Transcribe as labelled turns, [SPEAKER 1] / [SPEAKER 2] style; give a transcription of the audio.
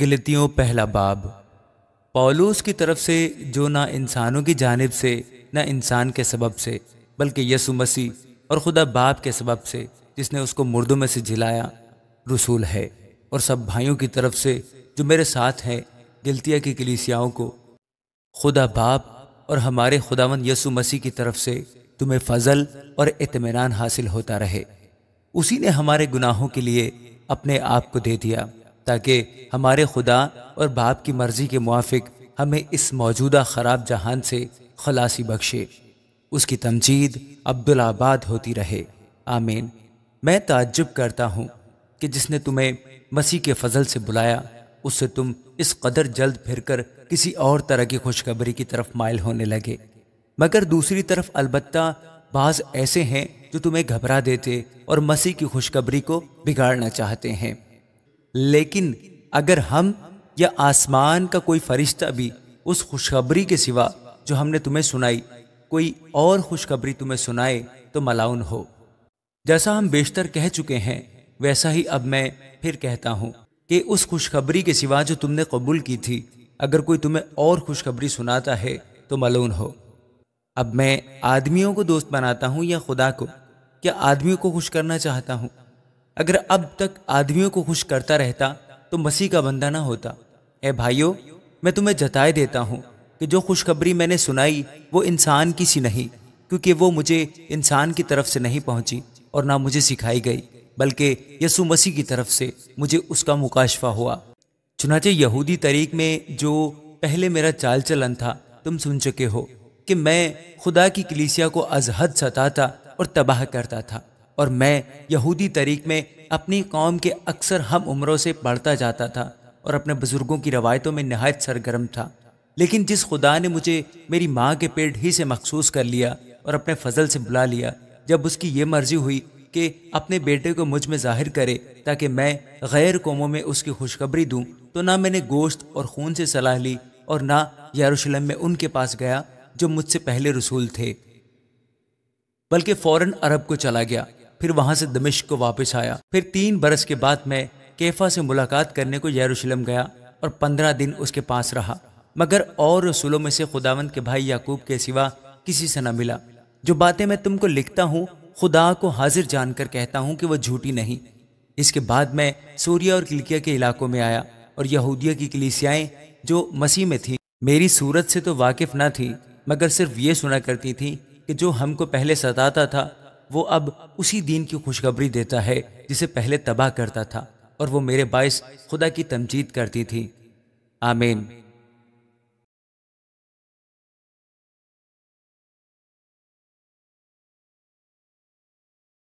[SPEAKER 1] गलतियों पहला बाब पौलूस की तरफ से जो ना इंसानों की जानब से न इंसान के सबब से बल्कि यसु मसीह और खुदा बाप के सबब से जिसने उसको मुर्दों में से जिलाया रसूल है और सब भाइयों की तरफ से जो मेरे साथ हैं गलतिया की कलीसियाओं को खुदा बाप और हमारे खुदावन यसु मसीह की तरफ से तुम्हें फजल और इतमान हासिल होता रहे उसी ने हमारे गुनाहों के लिए अपने आप को दे दिया ताकि हमारे खुदा और बाप की मर्ज़ी के मुआफिक हमें इस मौजूदा ख़राब जहान से खलासी बख्शे उसकी तमजीद अब्दुलाबाद होती रहे आमीन मैं ताज्जुब करता हूँ कि जिसने तुम्हें मसीह के फजल से बुलाया उससे तुम इस कदर जल्द फिरकर किसी और तरह की खुशखबरी की तरफ मायल होने लगे मगर दूसरी तरफ अलबत्ता बाज ऐसे हैं जो तुम्हें घबरा देते और मसीह की खुशखबरी को बिगाड़ना चाहते हैं लेकिन अगर हम या आसमान का कोई फरिश्ता भी उस खुशखबरी के सिवा जो हमने तुम्हें सुनाई कोई और खुशखबरी तुम्हें सुनाए तो मलाउन हो जैसा हम बेशतर कह चुके हैं वैसा ही अब मैं फिर कहता हूं कि उस खुशखबरी के सिवा जो तुमने कबूल की थी अगर कोई तुम्हें और खुशखबरी सुनाता है तो मलून हो अब मैं आदमियों को दोस्त बनाता हूं या खुदा को क्या आदमियों को खुश करना चाहता हूं अगर अब तक आदमियों को खुश करता रहता तो मसीह का बंदा ना होता ऐ भाइयों मैं तुम्हें जताए देता हूँ कि जो खुशखबरी मैंने सुनाई वो इंसान की सी नहीं क्योंकि वो मुझे इंसान की तरफ से नहीं पहुँची और ना मुझे सिखाई गई बल्कि यसु मसीह की तरफ से मुझे उसका मुकाशफा हुआ चुनाचे यहूदी तरीक में जो पहले मेरा चाल चलन था तुम सुन चुके हो कि मैं खुदा की कलीसिया को अजहद सताता और तबाह करता था और मैं यहूदी तरीक में अपनी कौम के अक्सर हम उम्रों से पढ़ता जाता था और अपने बुज़ुर्गों की रवायतों में नहायत सरगर्म था लेकिन जिस खुदा ने मुझे मेरी माँ के पेट ही से मखसूस कर लिया और अपने फजल से बुला लिया जब उसकी ये मर्जी हुई कि अपने बेटे को मुझ में जाहिर करे ताकि मैं गैर कौमों में उसकी खुशखबरी दूँ तो ना मैंने गोश्त और खून से सलाह ली और ना यारूशलम में उनके पास गया जो मुझसे पहले रसूल थे बल्कि फौरन अरब को चला गया फिर वहां से दमिश्क को वापस आया फिर तीन बरस के बाद मैं कैफा से मुलाकात करने को यरूशलेम गया और पंद्रह दिन उसके पास रहा मगर और रसूलों में से खुदावंत के भाई याकूब के सिवा किसी से न मिला जो बातें मैं तुमको लिखता हूँ खुदा को हाजिर जानकर कहता हूँ कि वह झूठी नहीं इसके बाद मैं सूर्या और किलकिया के इलाकों में आया और यहूदिया की कलीसियाएं जो मसीह में थी मेरी सूरत से तो वाकिफ ना थी मगर सिर्फ ये सुना करती थी कि जो हमको पहले सताता था वो अब उसी दीन की खुशखबरी देता है जिसे पहले तबाह करता था और वो मेरे बायस खुदा की तमजीद करती थी आमीन